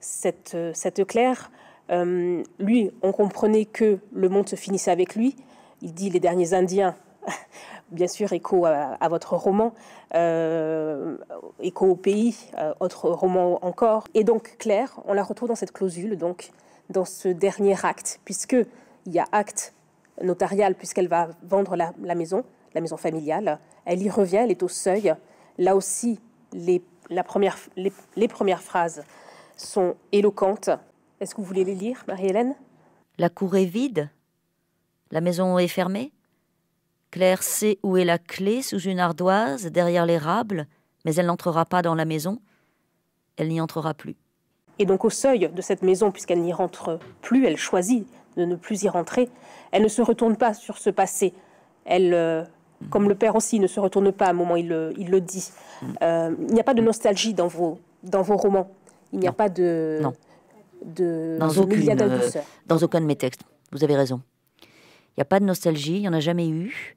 S1: cette, cette Claire euh, lui, on comprenait que le monde se finissait avec lui. Il dit les derniers Indiens, bien sûr, écho à, votre roman, euh, écho au pays, euh, autre roman encore. Et donc Claire, on la retrouve dans cette clausule, donc dans ce dernier acte, puisque il y a acte notarial, puisqu'elle va vendre la, maison, la maison familiale. Elle y revient, elle est au seuil. Là aussi, la première, les premières phrases sont éloquentes. Est-ce que vous voulez les lire,
S2: Marie-Hélène La cour est vide. La maison est fermée. Claire sait où est la clé sous une ardoise, derrière l'érable, mais elle n'entrera pas dans la maison. Elle n'y entrera plus.
S1: Et donc au seuil de cette maison, puisqu'elle n'y rentre plus, elle choisit de ne plus y rentrer, elle ne se retourne pas sur ce passé. Elle, euh, mm. comme le père aussi, ne se retourne pas à un moment, il le, dit. Mm. Euh, il n'y a pas de nostalgie dans vos, dans vos romans. Il n'y a pas de... Non dans de euh,
S2: Dans aucun de mes textes, vous avez raison. Il n'y a pas de nostalgie, il n'y en a jamais eu.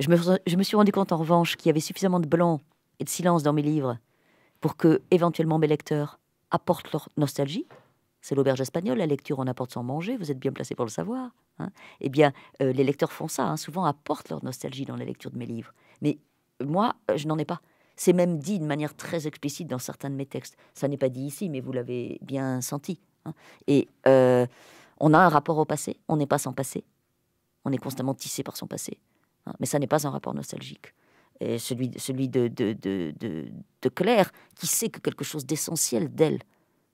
S2: Je me, suis rendu compte en revanche qu'il y avait suffisamment de blanc et de silence dans mes livres pour que, éventuellement, mes lecteurs apportent leur nostalgie. C'est l'auberge espagnole, la lecture on apporte sans manger, vous êtes bien placé pour le savoir. Hein. Eh bien, euh, les lecteurs font ça, hein, souvent apportent leur nostalgie dans la lecture de mes livres. Mais moi, euh, je n'en ai pas. C'est même dit de manière très explicite dans certains de mes textes. Ça n'est pas dit ici, mais vous l'avez bien senti. Hein. Et euh, on a un rapport au passé, on n'est pas sans passé. On est constamment tissé par son passé. Hein. Mais ça n'est pas un rapport nostalgique. Et celui, de, de, de, de, Claire, qui sait que quelque chose d'essentiel d'elle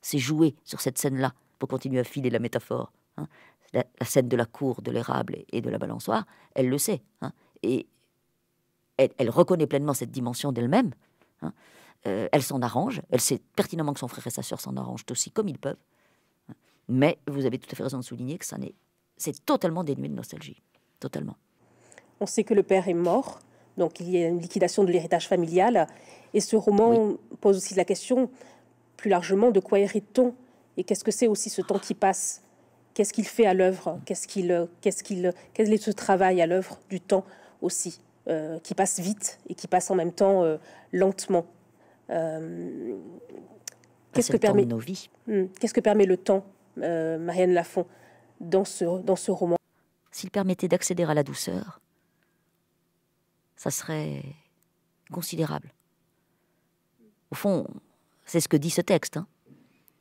S2: s'est joué sur cette scène-là, pour continuer à filer la métaphore. Hein. La, scène de la cour, de l'érable et de la balançoire, elle le sait. Et elle, reconnaît pleinement cette dimension d'elle-même. Euh, elle s'en arrange, elle sait pertinemment que son frère et sa sœur s'en arrangent aussi comme ils peuvent. Mais vous avez tout à fait raison de souligner que ça n'est, c'est totalement dénué de nostalgie. Totalement.
S1: On sait que le père est mort, donc il y a une liquidation de l'héritage familial. Et ce roman pose aussi la question, plus largement, de quoi hérite-t-on Et qu'est-ce que c'est aussi ce temps qui passe Qu'est-ce qu'il fait à l'œuvre Qu'est-ce qu'il, qu'est-ce qu'il, quel est ce travail à l'œuvre du temps aussi, euh, qui passe vite et qui passe en même temps euh, lentement euh,
S2: bah, Qu'est-ce que permet nos vies
S1: hmm, Qu'est-ce que permet le temps euh, Marianne Lafont
S2: dans ce, dans ce roman. S'il permettait d'accéder à la douceur, ça serait considérable. Au fond, c'est ce que dit ce texte. Hein.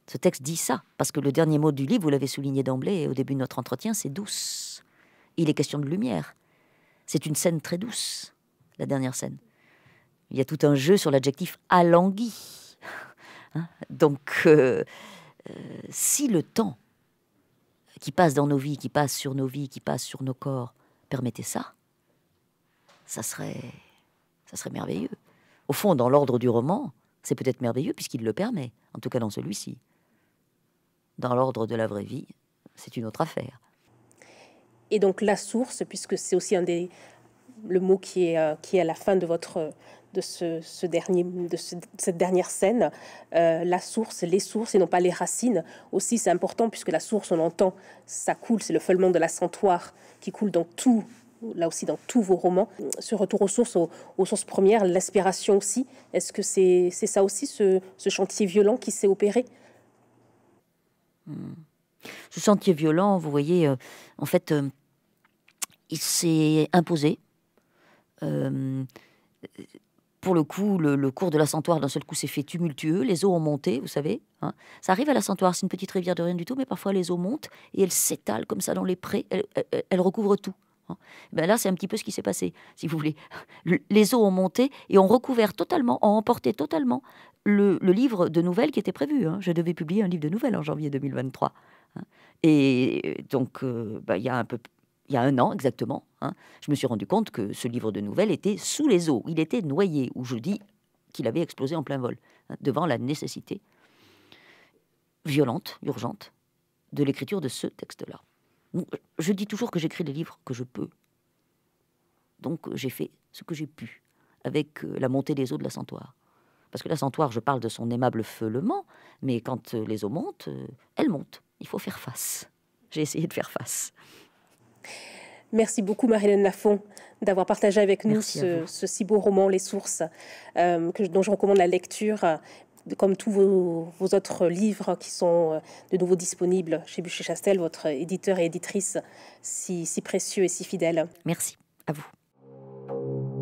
S2: Ce texte dit ça, parce que le dernier mot du livre, vous l'avez souligné d'emblée au début de notre entretien, c'est douce. Il est question de lumière. C'est une scène très douce, la dernière scène. Il y a tout un jeu sur l'adjectif alangui. Hein. Donc, euh, si le temps qui passe dans nos vies, qui passe sur nos vies, qui passe sur nos corps, permettait ça, ça serait, ça serait merveilleux. Au fond, dans l'ordre du roman, c'est peut-être merveilleux puisqu'il le permet, en tout cas dans celui-ci. Dans l'ordre de la vraie vie, c'est une autre affaire.
S1: Et donc la source, puisque c'est aussi un des, le mot qui est, euh, qui est à la fin de votre de, cette dernière scène, euh, la source, les sources et non pas les racines. Aussi, c'est important puisque la source, on l'entend, ça coule, c'est le feulement de la centoire qui coule dans tout, là aussi dans tous vos romans. Ce retour aux sources, aux, sources premières, l'aspiration aussi, est-ce que c'est ça aussi ce, chantier violent qui s'est opéré
S2: hmm. Ce chantier violent, vous voyez, euh, en fait, euh, il s'est imposé. Euh, pour le coup, le, cours de la d'un seul coup, s'est fait tumultueux. Les eaux ont monté, vous savez. Hein. Ça arrive à la c'est une petite rivière de rien du tout, mais parfois les eaux montent et elles s'étalent comme ça dans les prés. Elles, recouvrent tout. Hein. Ben là, c'est un petit peu ce qui s'est passé, si vous voulez. les eaux ont monté et ont recouvert totalement, ont emporté totalement le, livre de nouvelles qui était prévu. Hein. Je devais publier un livre de nouvelles en janvier 2023. Et donc, euh, ben, il y a un peu il y a un an exactement, hein, je me suis rendu compte que ce livre de nouvelles était sous les eaux, il était noyé, ou je dis qu'il avait explosé en plein vol, hein, devant la nécessité violente, urgente, de l'écriture de ce texte-là. Je dis toujours que j'écris les livres que je peux. Donc euh, j'ai fait ce que j'ai pu avec euh, la montée des eaux de la Santoire. Parce que la Santoire, je parle de son aimable feulement, mais quand euh, les eaux montent, elles montent. Il faut faire face. J'ai essayé de faire face.
S1: Merci beaucoup, Marilène Lafont, d'avoir partagé avec nous ce, si beau roman, Les Sources, euh, que, dont je recommande la lecture, euh, comme tous vos, autres livres qui sont euh, de nouveau disponibles chez Bûcher Chastel, votre éditeur et éditrice si, si précieux et si fidèle.
S2: Merci à vous.